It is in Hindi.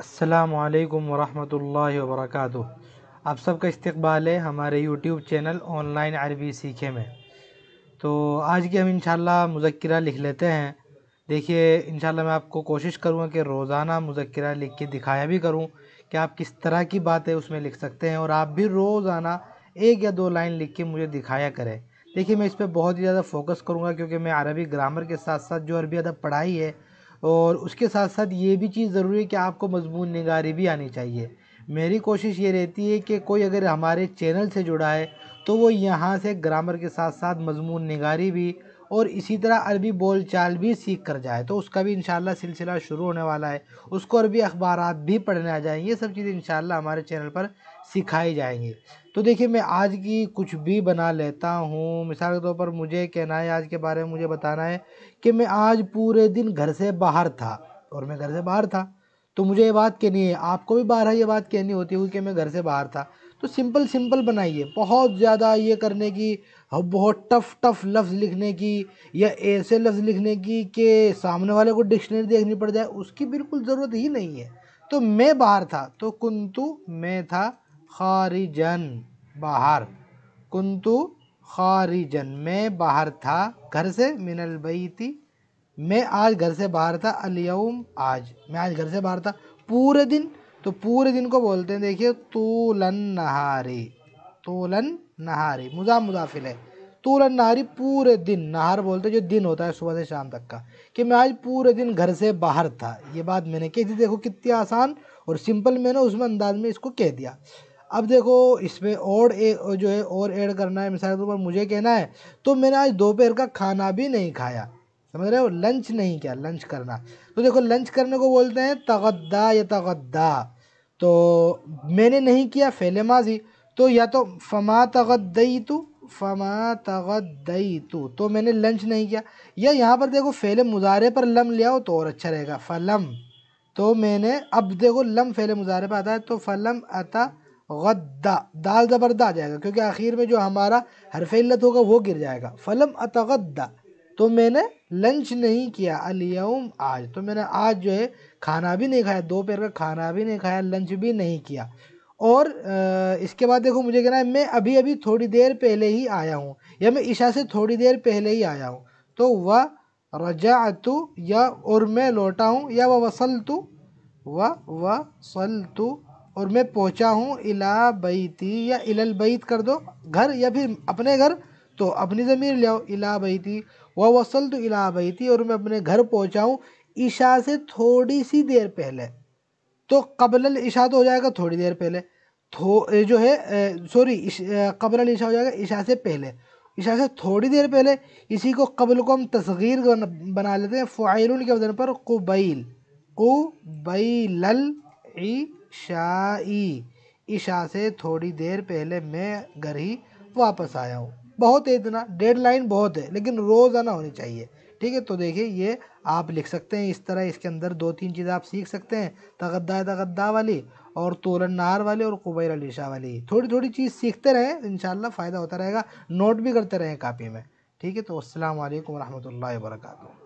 असलकम वरहमल वरक आप सबका इस्तबाल है हमारे यूट्यूब चैनल ऑनलाइन अरबी सीखे में तो आज की हम इंशाल्लाह मुजक्रा लिख लेते हैं देखिए इंशाल्लाह मैं आपको कोशिश करूँगा कि रोज़ाना मुजक्रा लिख के दिखाया भी करूँ कि आप किस तरह की बातें उसमें लिख सकते हैं और आप भी रोज़ाना एक या दो लाइन लिख के मुझे दिखाया करें देखिए मैं इस पर बहुत ही ज़्यादा फोकस करूँगा क्योंकि मैं अरबी ग्रामर के साथ साथ जो अरबी अदब पढ़ाई है और उसके साथ साथ ये भी चीज़ ज़रूरी है कि आपको मज़मून निगारी भी आनी चाहिए मेरी कोशिश ये रहती है कि कोई अगर हमारे चैनल से जुड़ा है तो वो यहाँ से ग्रामर के साथ साथ मज़मून निगारी भी और इसी तरह अरबी बोल चाल भी सीख कर जाए तो उसका भी इन सिलसिला शुरू होने वाला है उसको अरबी अखबार भी पढ़ने आ जाएंगे ये सब चीज़ें इन हमारे चैनल पर सिखाई जाएंगी तो देखिए मैं आज की कुछ भी बना लेता हूँ मिसाल के तौर पर मुझे कहना है आज के बारे में मुझे बताना है कि मैं आज पूरे दिन घर से बाहर था और मैं घर से बाहर था तो मुझे ये बात कहनी है आपको भी बाहर ये बात कहनी होती है कि मैं घर से बाहर था तो सिंपल सिंपल बनाइए बहुत ज़्यादा ये करने की अब बहुत टफ़ टफ़ लफ्ज़ लिखने की या ऐसे लफ्ज़ लिखने की कि सामने वाले को डिक्शनरी देखनी पड़ जाए उसकी बिल्कुल ज़रूरत ही नहीं है तो मैं बाहर था तो कुंतु मैं था खारिजन बाहर कुंतु खारिजन मैं बाहर था घर से मिनल थी मैं आज घर से बाहर था अलियम आज मैं आज घर से बाहर था पूरे दिन तो पूरे दिन को बोलते हैं देखिए तोलन नहारी तोलन नहारी मुजा मुजाफिल है तूल नहारी पूरे दिन नहार बोलते जो दिन होता है सुबह से शाम तक का कि मैं आज पूरे दिन घर से बाहर था ये बात मैंने कह दी देखो कितनी आसान और सिंपल मैंने उसमें अंदाज में इसको कह दिया अब देखो इसमें और ए, जो है और ऐड करना है मिसाल के तौर पर मुझे कहना है तो मैंने आज दोपहर का खाना भी नहीं खाया समझ रहे हो लंच नहीं किया लंच करना तो देखो लंच करने को बोलते हैं तगद्दा या तगद्दा तो मैंने नहीं किया फेले माजी तो या तो फमा तगदई तो फमा तगदई तो तो मैंने लंच नहीं किया या यहाँ पर देखो फेले मुजारे पर लम लिया हो तो और अच्छा रहेगा फ़लम तो मैंने अब देखो लम फेले मुजारे पर आता है तो फ़लम अता गद्दा दाल ज़बरदा आ जाएगा क्योंकि आखिर में जो हमारा हरफेलत होगा वो गिर जाएगा फ़लम अतगद्दा तो मैंने लंच नहीं किया अलियम आज तो मैंने आज जो है खाना भी नहीं खाया दोपहर का खाना भी नहीं खाया लंच भी नहीं किया और इसके बाद देखो मुझे कहना है मैं अभी अभी थोड़ी देर पहले ही आया हूँ या मैं ईशा से थोड़ी देर पहले ही आया हूँ तो वह रजा तू या और मैं लौटा हूँ या वह वसल तू व सल तू और मैं पहुँचा हूँ इला बैती या इलल बैत कर दो घर या फिर अपने घर तो अपनी ज़मीर ले आओ इला बैती व वसल तो इला बैती और मैं अपने घर पहुँचा हूँ ईशा से थोड़ी सी देर पहले तो कबल इशा तो हो जाएगा थोड़ी देर पहले थो जो है सॉरी कबल इशा हो जाएगा इशा से पहले इशा से थोड़ी देर पहले इसी को कबल को हम तस्गीर बना लेते हैं फ़ाइल के वजन पर कुबैल कुबैल ईशाई इशा से थोड़ी देर पहले मैं घर ही वापस आया हूँ बहुत है इतना डेड लाइन बहुत है लेकिन रोज़ाना होनी चाहिए ठीक है तो देखिए ये आप लिख सकते हैं इस तरह इसके अंदर दो तीन चीज़ आप सीख सकते हैं तगद्दा तगद्दा वाली और तोलन नार वाली और कुबैर अली शाह वाली थोड़ी थोड़ी चीज़ सीखते रहें इन फ़ायदा होता रहेगा नोट भी करते रहें कापी में ठीक है तो असल वरहमल वर्का